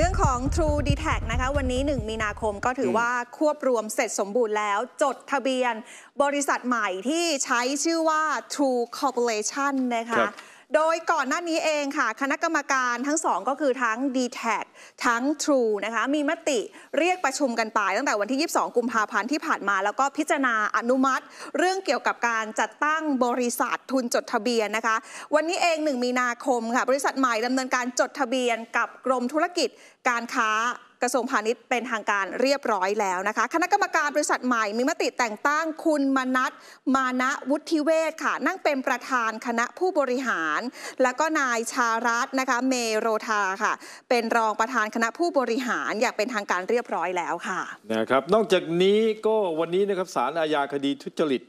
เรื่องของ True d e t a c นะคะ วันนี้ 1 มีนาคมก็ถือว่าควบรวมเสร็จสมบูรณ์แล้วจดทะเบียนบริษัทใหม่ที่ใช้ชื่อว่า True Corporation นะคะโดยก่อนหน้านี้เองค่ะคณะกรรมการทั้งสองก็คือทั้ง d t แททั้ง True นะคะมีมติเรียกประชุมกันไปตั้งแต่วันที่ 22 กุมภาพันธ์ที่ผ่านมาแล้วก็พิจารณาอนุมัติ เรื่องเกี่ยวกับการจัดตั้งบริษัททุนจดทะเบียนนะคะวันนี้เอง 1 มีนาคมค่ะบริษัทใหม่ดำเนินการจดทะเบียน กับกรมธุรกิจการค้ากระทรวงพาณิชย์เป็นทางการเรียบร้อยแล้วนะคะคณะกรรมการบริษัทใหม่มีมติแต่งตั้งคุณมนัทมานะวุฒิเวศค่ะนั่งเป็นประธานคณะผู้บริหาร แล้วก็นายชารัตนะคะเมโรธาค่ะเป็นรองประธานคณะผู้บริหารอย่างเป็นทางการเรียบร้อยแล้วค่ะนะครับนอกจากนี้ก็วันนี้นะครับศาลอาญาคดีทุจริต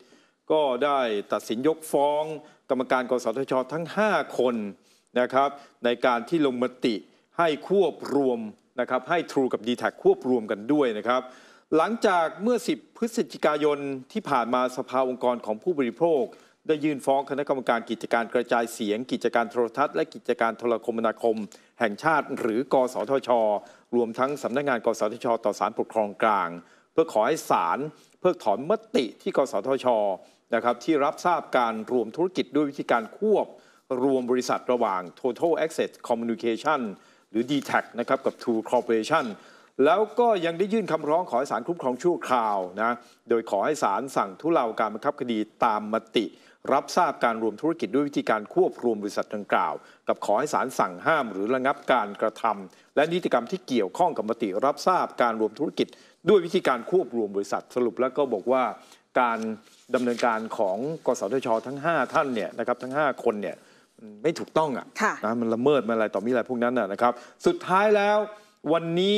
ก็ได้ตัดสินยกฟ้อง กรรมการกสทชทั้ง 5 คนนะครับ ในการที่ลงมติให้ควบรวมนะครับให้ True กับ d t แทควบรวมกันด้วยนะครับหลังจากเมื่อ10พฤศจิกายนที่ผ่านมาสภาองค์กรของผู้บริโภค ได้ยื่นฟ้องคณะกรรมการกิจการกระจายเสียง กิจการโทรทัศน์และกิจการโทรคมนาคม แห่งชาติ หรือกสทช รวมทั้งสำนักงงานกสทช ต่อศาลปกครองกลาง เพื่อขอให้ศาลเพิกถอนมติที่กสทชนะครับที่รับทราบการรวมธุรกิจด้วยวิธีการควบ รวมบริษัทระหว่าง Total Access Communication หรือ d t แทนะครับกับ t ูคอ Corporation แล้วก็ยังได้ยื่นคำร้องขอให้ศาลคุ้มครองชั่วคราวนะโดยขอให้ศาลสั่งทุเลาการบังคับคดีตามมติ รับทราบการรวมธุรกิจด้วยวิธีการควบรวมบริษัทดังกล่าว กับขอให้ศาลสั่งห้ามหรือระงับการกระทำ และนิติกรรมที่เกี่ยวข้องกับมติ รับทราบการรวมธุรกิจ ด้วยวิธีการควบรวมบริษัทสรุปแล้วก็บอกว่าการดำเนินการของ กสทชทั้ง 5 ท่านเนี่ยนะครับทั้ง 5 คนเนี่ยไม่ถูกต้องอ่ะนะมันละเมิดมันอะไรต่อมีอะไรพวกนั้นนะครับ สุดท้ายแล้ววันนี้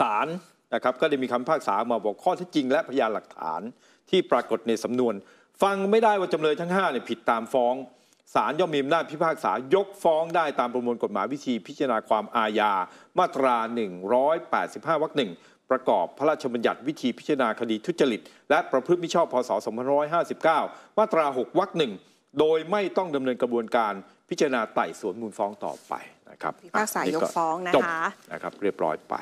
ศาลนะครับก็ได้มีคำพิพากษามาบอกข้อเท็จจริง และพยานหลักฐานที่ปรากฏในสำนวน ฟังไม่ได้ว่าจำเลยทั้ง5เนี่ยผิดตามฟ้อง ศาลย่อมมีอำนาจพิพากษายกฟ้องได้ตามประมวลกฎหมายวิธีพิจารณาความอาญามาตรา 185วรรคหนึ่งประกอบพระราชบัญญัติวิธีพิจารณาคดีทุจริต และประพฤติมิชอบพศ2559มาตรา 6วรรคหนึ่งโดยไม่ต้องดำเนินกระบวนการพิจารณาไต่สวนมูลฟ้องต่อไปนะครับพิพากษายกฟ้องนะคะนะครับเรียบร้อยไป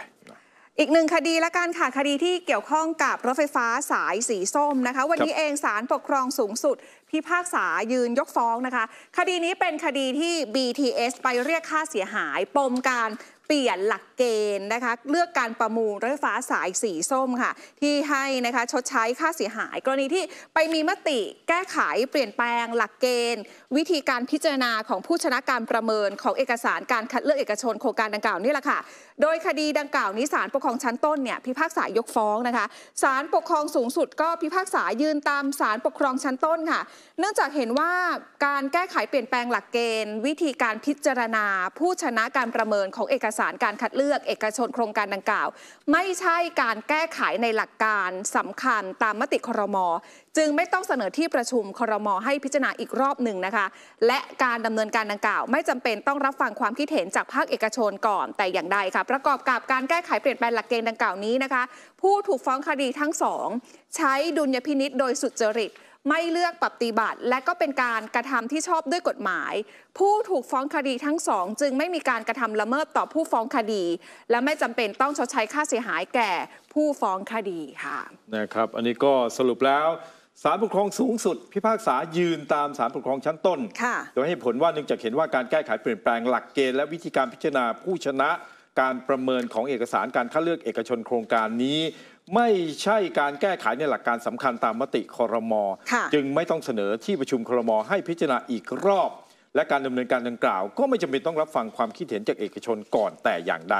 อีกหนึ่งคดีละกันค่ะคดีที่เกี่ยวข้องกับรถไฟฟ้าสายสีส้มนะคะวันนี้เองศาลปกครองสูงสุด พิพากษายืนยกฟ้องนะคะ คดีนี้เป็นคดีที่ BTS ไปเรียกค่าเสียหายปมการเปลี่ยนหลักเกณฑ์นะคะเลือกการประมูลรถไฟฟ้าสายสีส้มค่ะ ที่ให้นะคะชดใช้ค่าเสียหาย กรณีที่ไปมีมติแก้ไขเปลี่ยนแปลงหลักเกณฑ์ วิธีการพิจารณาของผู้ชนะการประเมินของเอกสารการคัดเลือกเอกชนโครงการดังกล่าวนี่แหละค่ะโดยคดีดังกล่าวนี้ศาลปกครองชั้นต้นเนี่ยพิพากษายกฟ้องนะคะศาลปกครองสูงสุดก็พิพากษายืนตามศาลปกครองชั้นต้นค่ะ เนื่องจากเห็นว่าการแก้ไขเปลี่ยนแปลงหลักเกณฑ์ วิธีการพิจารณา ผู้ชนะการประเมินของเอกสารการคัดเลือก เอกชนโครงการดังกล่าว ไม่ใช่การแก้ไขในหลักการสำคัญตามมติครมจึงไม่ต้องเสนอที่ประชุมครมให้พิจารณาอีกรอบหนึ่งนะคะ และการดำเนินการดังกล่าว ไม่จำเป็นต้องรับฟังความคิดเห็นจากภาคเอกชนก่อน แต่อย่างใดค่ะประกอบกับการแก้ไขเปลี่ยนแปลงหลักเกณฑ์ดังกล่าวนี้นะคะ ผู้ถูกฟ้องคดีทั้งสองใช้ดุลยพินิษโดยสุจริตไม่เลือกปฏิบัติ และก็เป็นการกระทำที่ชอบด้วยกฎหมาย ผู้ถูกฟ้องคดีทั้งสองจึงไม่มีการกระทำละเมิดต่อผู้ฟ้องคดี และไม่จำเป็นต้องชดใช้ค่าเสียหายแก่ผู้ฟ้องคดีค่ะนะครับอันนี้ก็สรุปแล้วศาลปกครองสูงสุดพิพากษายืนตามศาลปกครองชั้นต้นโดยให้ผลว่าเนื่องจากเห็นว่าการแก้ไขเปลี่ยนแปลงหลักเกณฑ์และวิธีการพิจารณาผู้ชนะ การประเมินของเอกสารการคัดเลือกเอกชนโครงการนี้ ไม่ใช่การแก้ไขในหลักการสำคัญตามมติคอรมอจึงไม่ต้องเสนอที่ประชุมคอรมอให้พิจารณาอีกรอบและการดำเนินการดังกล่าวก็ไม่จำเป็นต้องรับฟังความคิดเห็นจากเอกชนก่อนแต่อย่างใด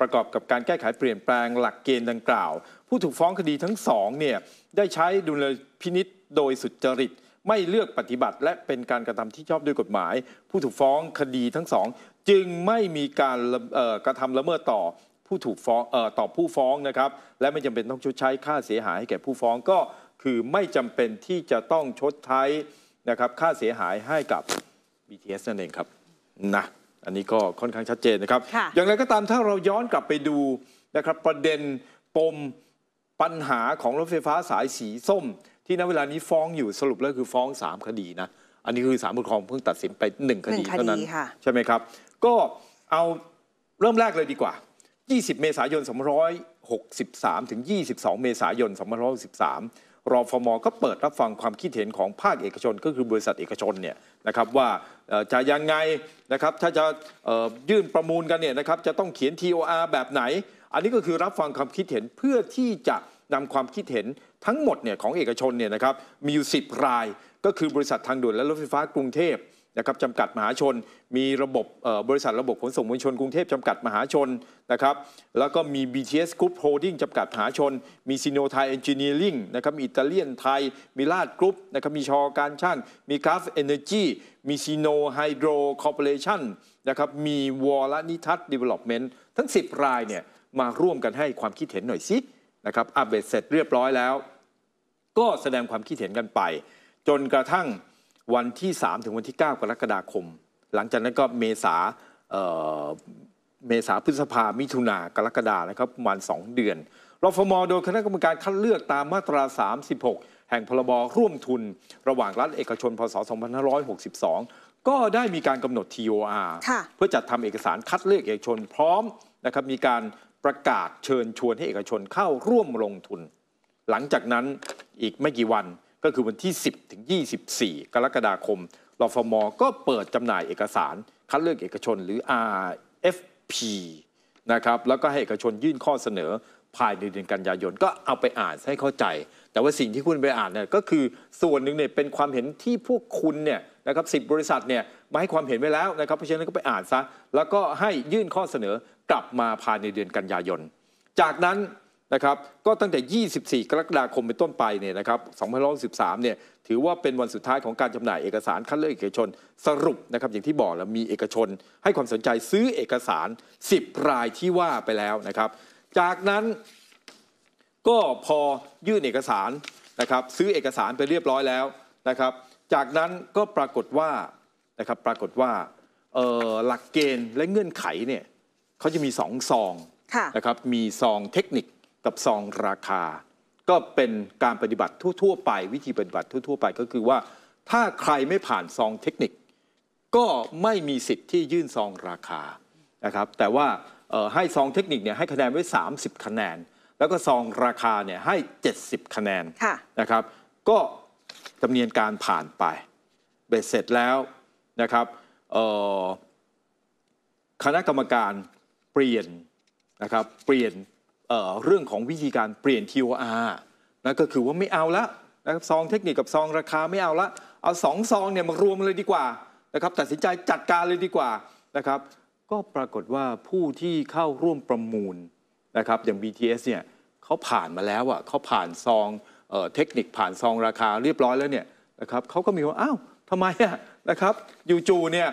ประกอบกับการแก้ไขเปลี่ยนแปลงหลักเกณฑ์ดังกล่าว ผู้ถูกฟ้องคดีทั้งสองเนี่ยได้ใช้ดุลพินิษโดยสุจริตไม่เลือกปฏิบัติ และเป็นการกระทำที่ชอบด้วยกฎหมาย ผู้ถูกฟ้องคดีทั้งสองจึงไม่มีการกระทำละเมิดต่อผู้ถูกฟ้องต่อผู้ฟ้องนะครับและไม่จำเป็นต้องชดใช้ค่าเสียหายให้แก่ผู้ฟ้องก็คือไม่จำเป็นที่จะต้องชดใช้นะครับค่าเสียหายให้กับ BTS นั่นเองครับนะ อันนี้ก็ค่อนข้างชัดเจนนะครับ อย่างไรก็ตามถ้าเราย้อนกลับไปดูนะครับประเด็นปมปัญหาของรถไฟฟ้าสายสีส้ม ที่ณเวลานี้ฟ้องอยู่สรุปแล้วคือฟ้อง 3 คดีนะ อันนี้คือสารปกครองเพิ่งตัดสินไป1 คดีเท่านั้นใช่ไหมครับ ก็เอาเริ่มแรกเลยดีกว่า 20 เมษายน2563 ถึง 22 เมษายน2563รอฟมก็เปิดรับฟังความคิดเห็นของภาคเอกชน ก็คือบริษัทเอกชนเนี่ยนะครับว่าจะยังไงนะครับถ้าจะยื่นประมูลกันเนี่ยนะครับจะต้องเขียน TOR แบบไหน อันนี้ก็คือรับฟังความคิดเห็นเพื่อที่จะนำความคิดเห็นทั้งหมดเนี่ยของเอกชนเนี่ยนะครับมีอยู่10รายก็คือบริษัททางด่วนและรถไฟฟ้ากรุงเทพนะครับจำกัดมหาชน มีระบบบริษัทระบบขนส่งมวลชนกรุงเทพจำกัดมหาชนนะครับแล้วก็มี BTS Group Holding จำกัดมหาชน มีซีโนไทยเอนจิเนียริงนะครับอิตาเลียนไทยมีลาดกรุ๊ปนะครับมีชอการช่างมีกราฟเอเนอร์จีมีซีโนไฮโดรคอร์ปอเรชั่นนะครับมีวอลนิทัศน์ดีเวล็อปเมนต์ทั้ง 10รายเนี่ยมาร่วมกันให้ความคิดเห็นหน่อยสินะครับอัปเดตเสร็จเรียบร้อยแล้ว ก็แสดงความคิดเห็นกันไป จนกระทั่งวันที่ 3 ถึงวันที่9กรกฎาคม หลังจากนั้นก็เมษาเเมษาพฤษภามิถุนากรกฎานะครับประมาณ 2 เดือน รฟมโดยคณะกรรมการคัดเลือกตามมาตรา 36 แห่งพรบร่วมทุน ระหว่างรัฐเอกชนพศ 2562ก็ได้มีการกำหนด TOR เพื่อจัดทำเอกสารคัดเลือกเอกชนพร้อมนะครับมีการประกาศเชิญชวนให้เอกชนเข้าร่วมลงทุน หลังจากนั้นอีกไม่กี่วันก็คือวันที่ 10 ถึง 24 กรกฎาคมรฟมก็เปิดจำหน่ายเอกสารคัดเลือกเอกชนหรือ RFP นะครับแล้วก็ให้เอกชนยื่นข้อเสนอภายในเดือนกันยายนก็เอาไปอ่านให้เข้าใจ แต่ว่าสิ่งที่คุณไปอ่านเนี่ยก็คือส่วนหนึ่งเนี่ยเป็นความเห็นที่พวกคุณเนี่ยนะครับสิบริษัทเนี่ยมาให้ความเห็นไว้แล้วนะครับเพราะฉะนั้นก็ไปอ่านซะแล้วก็ให้ยื่นข้อเสนอกลับมาภายในเดือนกันยายนจากนั้นนะครับ ก็ตั้งแต่ 24กรกฎาคมเป็นต้นไปเนี่ยนะครับ2513เนี่ย ถือว่าเป็นวันสุดท้ายของการจำหน่ายเอกสารคัดเลือกเอกชนสรุปนะครับอย่างที่บอกแล้วมีเอกชน ให้ความสนใจซื้อเอกสาร 10รายที่ว่าไปแล้วนะครับ จากนั้น ก็พอยื่นเอกสารนะครับซื้อเอกสารไปเรียบร้อยแล้วนะครับ จากนั้นก็ปรากฏว่านะครับปรากฏว่าหลักเกณฑ์และเงื่อนไขเนี่ยเขาจะมีสองซองนะครับมีซองเทคนิคกับซองราคา ก็เป็นการปฏิบัติทั่วๆไปวิธีปฏิบัติทั่วๆไปก็คือว่าถ้าใครไม่ผ่านซองเทคนิคก็ไม่มีสิทธิ์ที่ยื่นซองราคานะครับแต่ว่าให้ซองเทคนิคเนี่ยให้คะแนนไว้ 30 คะแนน แล้วก็ซองราคาเนี่ยให้ 70 คะแนนะนะครับก็ดำเนินการผ่านไปเบ็ดเสร็จแล้วนะครับคณะกรรมการเปลี่ยนนะครับเปลี่ยนเรื่องของวิธีการเปลี่ยน TOR นะก็คือว่าไม่เอาละนะครับซองเทคนิคกับซองราคาไม่เอาละเอาสองซองเนี่ยมารวมเลยดีกว่านะครับตัดสินใจจัดการเลยดีกว่านะครับก็ปรากฏว่าผู้ที่เข้าร่วมประมูลนะครับอย่าง BTS เนี่ยเขาผ่านมาแล้วอ่ะเขาผ่านซองเเทคนิคผ่านซองราคาเรียบร้อยแล้วเนี่ยนะครับเขาก็มีว่าอ้าวทำไมอ่ะนะครับยูจูเนี่ย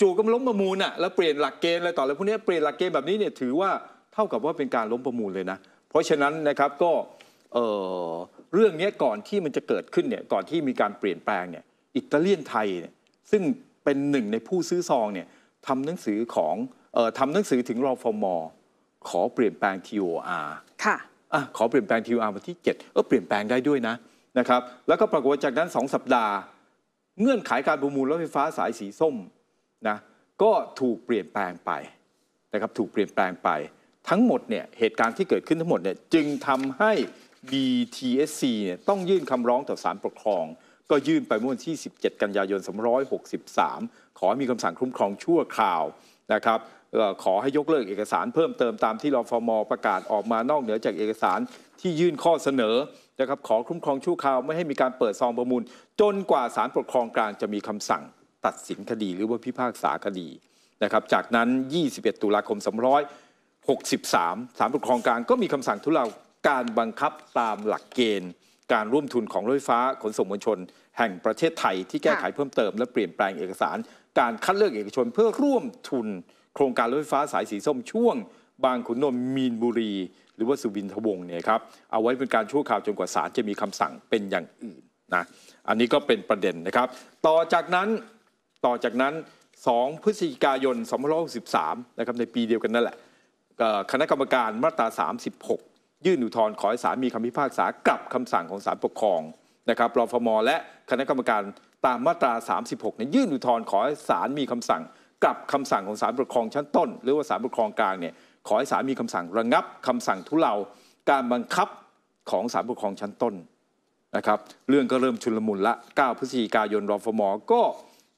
จู่ๆก็ล้มประมูลอ่ะแล้วเปลี่ยนหลักเกณฑ์อะไรต่ออะไรพวกนี้เปลี่ยนหลักเกณฑ์แบบนี้เนี่ยถือว่าท่ากับว่าเป็นการล้มประมูลเลยนะ เพราะฉะนั้นนะครับก็เเรื่องนี้ก่อนที่มันจะเกิดขึ้นเนี่ย ก่อนที่มีการเปลี่ยนแปลงเนี่ย อิตาเลียนไทยเนี่ยซึ่งเป็นหนึ่งในผู้ซื้อซองเนี่ยทำหนังสือของออทำหนังสือถึงรอฟอมอขอเปลี่ยนแปลง TOR ค่ะอะขอเปลี่ยนแปลง TOR วันที่7เออเปลี่ยนแปลงได้ด้วยนะนะครับ แล้วก็ปรากฏจากนั้น 2 สัปดาห์ เงื่อนไขการประมูลรถไฟฟ้าสายสีส้มนะ ก็ถูกเปลี่ยนแปลงไปนะครับถูกเปลี่ยนแปลงไปทั้งหมดเนี่ยเหตุการณ์ที่เกิดขึ้นทั้งหมดเนี่ยจึงทำให้ BTSC เนี่ยต้องยื่นคำร้องต่อศาลปกครอง ก็ยื่นไปเมื่อวันที่17กันยายน2563ขอหมีคำสั่งคุ้มครองชั่วคราวนะครับขอให้ยกเลิกเอกสาร เพิ่มเติมตามที่รอฟอร์มประกาศออกมานอกเหนือจากเอกสารที่ยื่นข้อเสนอนะครับขอคุ้มครองชั่วคราวไม่ให้มีการเปิดซองประมูล จนกว่าศาลปกครองกลางจะมีคำสั่งตัดสินคดีหรือว่าพิพากษาคดีนะครับจากนั้น 21 ตุลาคม2 0 63สารปกครองกลางก็มีคำสั่งทุเลาการบังคับตามหลักเกณฑ์ การร่วมทุนของรถไฟฟ้าขนส่งมวลชน แห่งประเทศไทยที่แก้ไขเพิ่มเติม และเปลี่ยนแปลงเอกสาร การคัดเลือกเอกชน เพื่อร่วมทุน โครงการรถไฟฟ้าสายสีส้มช่วง บางขุนนนท์มีนบุรี หรือว่าสุวินทวงศ์เนี่ยครับเอาไว้เป็นการชั่วคราวจนกว่าศาลจะมีคำสั่งเป็นอย่างอื่นนะอันนี้ก็เป็นประเด็นนะครับต่อจากนั้นต่อจากนั้น 2พฤศจิกายน2563นะครับในปีเดียวกันนั่นแหละคณะกรรมการมาตรา 36 ยื่นอุทธรณ์ขอให้ศาลมีคำพิพากษากลับคำสั่งของศาลปกครองนะครับรฟม และคณะกรรมการตามมาตรา 36เนี่ยยื่นอุทธรณ์ขอให้ศาลมีคำสั่งกลับคำสั่งของศาลปกครองชั้นต้น หรือว่าศาลปกครองกลางเนี่ยขอให้ศาลมีคำสั่งระงับคำสั่งทุเลาการบังคับของศาลปกครองชั้นต้นนะครับเรื่องก็เริ่มชุลมุนละ 9 พฤศจิกายนรฟมก็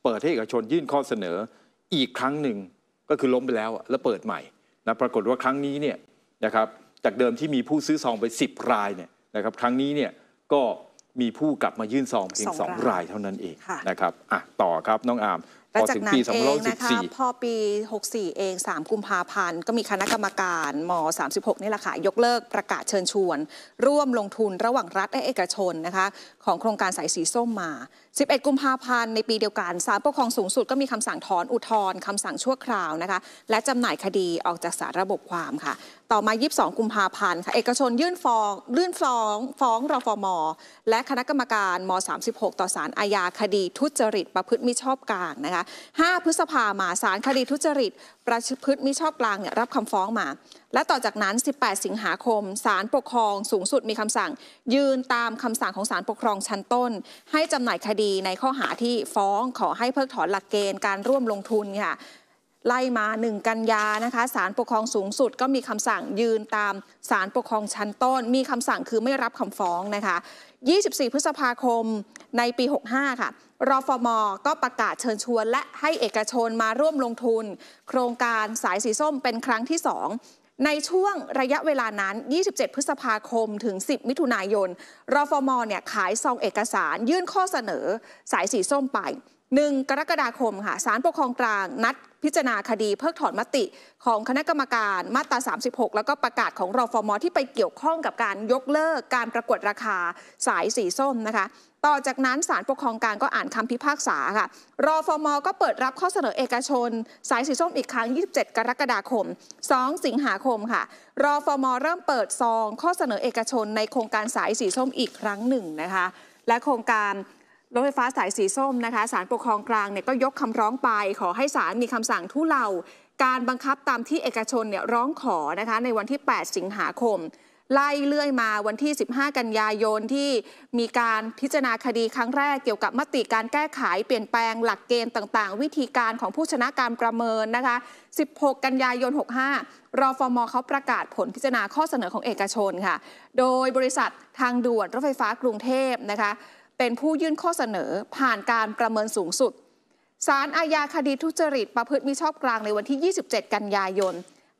เปิดให้เอกชนยื่นข้อเสนออีกครั้งหนึ่งก็คือล้มไปแล้วแล้วเปิดใหม่นะปรากฏว่าครั้งนี้เนี่ยนะครับจากเดิมที่มีผู้ซื้อซองไป10รายเนี่ยนะครับ ครั้งนี้เนี่ยก็มีผู้กลับมายื่นซองเพียงสองรายเท่านั้นเองนะครับอ่ะต่อครับน้องอามพอถึงปี2 0 1 4พอปี 64 เอง3กุมภาพันธ์ก็มีคณะกรรมการม36นี่แหละค่ะยกเลิกประกาศเชิญชวน ร่วมลงทุนระหว่างรัฐและเอกชนนะคะของโครงการสายสีส้มมา 11 กุมภาพันธ์ในปีเดียวกันศาลปกครองสูงสุดก็มีคำสั่งถอนอุทธรณ์คำสั่งชั่วคราวนะคะและจำหน่ายคดีออกจากสารระบบความค่ะ ต่อมา 22 กุมภาพันธ์ค่ะเอกชนยื่นฟ้องยื่นฟ้อง ฟ้องรฟมและคณะกรรมการม 36 ต่อศาลอาญาคดีทุจริต ประพฤติมิชอบกลางนะคะ 5 พฤษภามาศาลคดีทุจริต ประพฤติมิชอบกลางเนี่ยรับคำฟ้องมาและต่อจากนั้น 18 สิงหาคมศาลปกครองสูงสุดมีคำสั่ง ยืนตามคำสั่งของศาลปกครองชั้นต้น ให้จำหน่ายคดีในข้อหาที่ฟ้องขอให้เพิกถอนหลักเกณฑ์การร่วมลงทุนค่ะไล่มา 1 กันยานะคะศาลปกครองสูงสุดก็มีคำสั่งยืนตามศาลปกครองชั้นต้นมีคำสั่งคือไม่รับคำฟ้องนะคะ24 พฤษภาคมในปี 65 ค่ะรอฟมก็ประกาศเชิญชวน และให้เอกชนมาร่วมลงทุน โครงการสายสีส้มเป็นครั้งที่2ในช่วงระยะเวลานั้น 27 พฤษภาคม ถึง 10 มิถุนายน รฟม เนี่ย ขายซองเอกสาร ยื่นข้อเสนอ สายสีส้มไปหนึ่งกรกฎาคมค่ะศาลปกครองกลางนัดพิจารณาคดีเพิกถอนมติของคณะกรรมการมาตรา36 แล้วก็ประกาศของรอฟอมอที่ไปเกี่ยวข้องกับการยกเลิก การประกวดราคาสายสีส้มนะคะ ต่อจากนั้นศาลปกครองกลางก็อ่านคำพิพากษาค่ะรอฟอมอก็เปิดรับข้อเสนอเอกชนสายสีส้มอีกครั้ง 27 กรกฎาคม 2 สิงหาคมค่ะรอฟอมอเริ่มเปิดซองข้อเสนอเอกชน ในโครงการสายสีส้มอีกครั้งหนึ่งนะคะและโครงการรถไฟฟ้าสายสีส้มนะคะสารปกครองกลางเนี่ยก็ยกคำร้องไป ขอให้ศาลมีคำสั่งทุเลาการบังคับตามที่เอกชนเนี่ยร้องขอนะคะ ในวันที่ 8 สิงหาคม ไล่เลื่อยมาวันที่ 15 กันยายนที่มีการพิจารณาคดีครั้งแรกเกี่ยวกับมติการแก้ไข เปลี่ยนแปลงหลักเกณฑ์ต่าง ๆ วิธีการของผู้ชนะการประเมินนะคะ 16 กันยายน 65 รอฟอมเขาประกาศผลพิจารณาข้อเสนอของเอกชนค่ะ โดยบริษัททางด่วนรถไฟฟ้ากรุงเทพนะคะเป็นผู้ยื่นข้อเสนอผ่านการประเมินสูงสุดสารอาญาคดีทุจริตประพฤติมิชอบกลางในวันที่ 27 กันยายน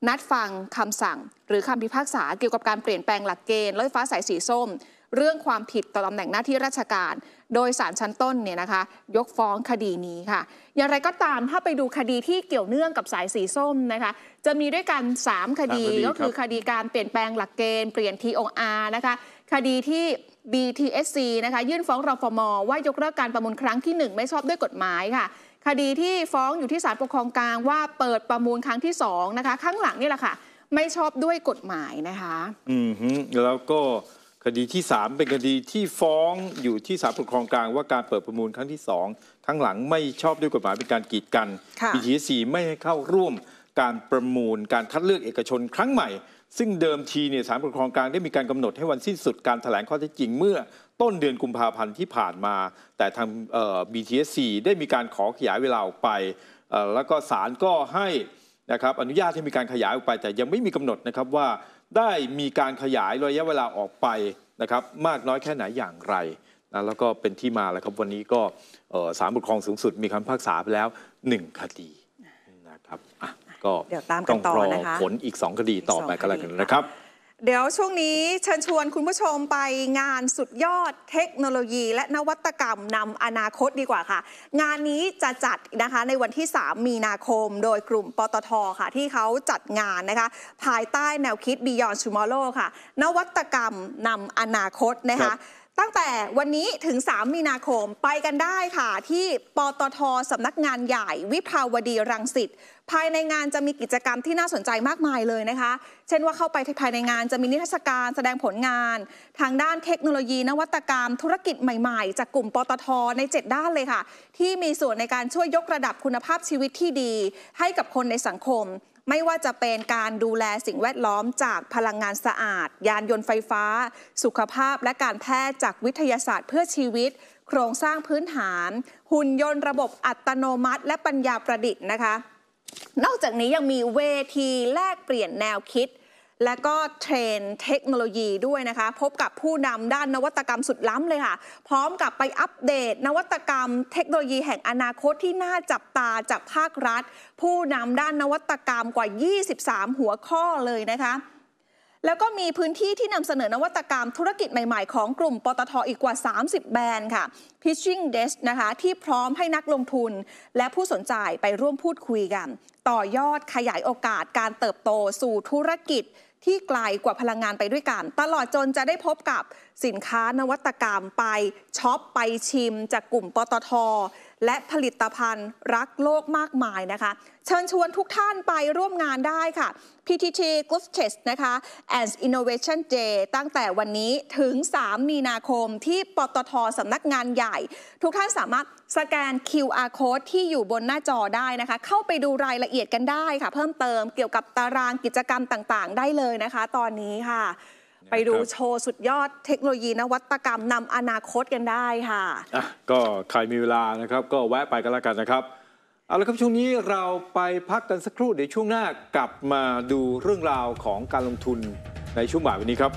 นัดฟังคำสั่ง หรือคำพิพากษาเกี่ยวกับการเปลี่ยนแปลงหลักเกณฑ์รถไฟฟ้าสายสีส้ม เรื่องความผิดต่อตำแหน่งหน้าที่ราชการ โดยสารชั้นต้นเนี่ยนะคะ ยกฟ้องคดีนี้ค่ะ อย่างไรก็ตามถ้าไปดูคดีที่เกี่ยวเนื่องกับสายสีส้มนะคะจะมีด้วยกัน 3 คดีก็คือคดีการเปลี่ยนแปลงหลักเกณฑ์เปลี่ยนที t ร์นะคะคดีที่ BTSC นะคะยื่นฟ้องรฟมว่ายกเลิกการประมูลครั้งที่ 1 ไม่ชอบด้วยกฎหมายค่ะคดีที่ฟ้องอยู่ที่ศาลปกครองกลางว่าเปิดประมูลครั้งที่2นะคะข้างหลังนี่แหละค่ะไม่ชอบด้วยกฎหมายนะคะอืมแล้วก็คดีที่ 3 เป็นคดีที่ฟ้องอยู่ที่ศาลปกครองกลางว่าการเปิดประมูลครั้งที่2ข้างหลังไม่ชอบด้วยกฎหมายเป็นการกีดกัน BTSC ไม่ให้เข้าร่วมการประมูลการคัดเลือกเอกชน ครั้งใหม่ซึ่งเดิมทีเนี่ยศาลปกครองกลางได้มีการกำหนดให้วันสิ้นสุดการถแถลงข้อเท็จจริงเมื่อ ต้นเดือนกุมภาพันธ์ที่ผ่านมาแต่ทาง b t s ีได้มีการขอขยายเวลาออกไปแล้วก็ศาลก็ให้นะครับอนุญาตให้มีการขยายออกไป แต่ยังไม่มีกำหนดนะครับว่าได้มีการขยายระยะเวลาออกไปนะครับมากน้อยแค่ไหนอย่างไรนะแล้วก็เป็นที่มาแล้วครับวันนี้ก็ศาลปกครองสูงสุดมีคำพัากษาไปแล้ว 1 คดีนะครับอ่ะก็เดี๋ยวตามงรตอนะคะผลอีก2คดีต่อไปกันแล้วกันนะครับ เดี๋ยวช่วงนี้เชิญชวนคุณผู้ชมไปงานสุดยอดเทคโนโลยี และนวัตกรรมนำอนาคตดีกว่าค่ะ งานนี้จะจัดนะคะในวันที่ 3 มีนาคมโดยกลุ่มปตทค่ะ ที่เขาจัดงานนะคะ ภายใต้แนวคิด Beyond Tomorrow ค่ะ นวัตกรรมนำอนาคตนะคะตั้งแต่วันนี้ถึง 3 มีนาคมไปกันได้ค่ะ ที่ปตทสำนักงานใหญ่ วิภาวดีรังสิตภายในงานจะมีกิจกรรมที่น่าสนใจมากมายเลยนะคะ เช่นว่าเข้าไปภายในงานจะมีนิทรรศการแสดงผลงานทางด้านเทคโนโลยีนวัตกรรมธุรกิจใหม่ๆจากกลุ่มปตทใน 7 ด้านเลยค่ะ ที่มีส่วนในการช่วยยกระดับคุณภาพชีวิตที่ดีให้กับคนในสังคมไม่ว่าจะเป็นการดูแลสิ่งแวดล้อมจากพลังงานสะอาด ยานยนต์ไฟฟ้า สุขภาพและการแพทย์จากวิทยาศาสตร์เพื่อชีวิต โครงสร้างพื้นฐาน หุ่นยนต์ระบบอัตโนมัติ และปัญญาประดิษฐ์นะคะ นอกจากนี้ยังมีเวทีแลกเปลี่ยนแนวคิดและก็เทรนเทคโนโลยีด้วยนะคะพบกับผู้นำด้านนวัตกรรมสุดล้ำเลยค่ะพร้อมกับไปอัปเดต นวัตกรรมเทคโนโลยีแห่งอนาคตที่น่าจับตาจากภาครัฐ ผู้นำด้านนวัตกรรมกว่า 23 หัวข้อเลยนะคะแล้วก็มีพื้นที่ที่นำเสนอนวัตกรรม ธุรกิจใหม่ๆของ กลุ่มปตท อีกกว่า 30 แบรนด์ค่ะ Pitching Desk นะคะที่พร้อมให้นักลงทุนและผู้สนใจไปร่วมพูดคุยกัน ต่อยอดขยายโอกาส การเติบโตสู่ธุรกิจที่ไกลกว่าพลังงานไปด้วยกันตลอดจนจะได้พบกับสินค้านวัตกรรมไปช็อปไปชิมจากกลุ่มปตทและผลิตภัณฑ์รักโลกมากมายนะคะ เชิญชวนทุกท่านไปร่วมงานได้ค่ะ PTT g l o v e Test นะคะ and Innovation Day ตั้งแต่วันนี้ถึง 3 มีนาคมที่ปตทสำนักงานใหญ่ ทุกท่านสามารถสแกน QR code ที่อยู่บนหน้าจอได้นะคะ เข้าไปดูรายละเอียดกันได้ค่ะ เพิ่มเติมเกี่ยวกับตารางกิจกรรมต่างๆ ได้เลยนะคะ ตอนนี้ค่ะไปดูโชว์สุดยอดเทคโนโลยีนวัตกรรมนำอนาคตกันได้ค่ะอ่ะ ก็ใครมีเวลานะครับ ก็แวะไปกันแล้วกันนะครับ เอาละครับ ช่วงนี้เราไปพักกันสักครู่ เดี๋ยวช่วงหน้ากลับมาดูเรื่องราวของการลงทุนในช่วงบ่ายวันนี้ครับ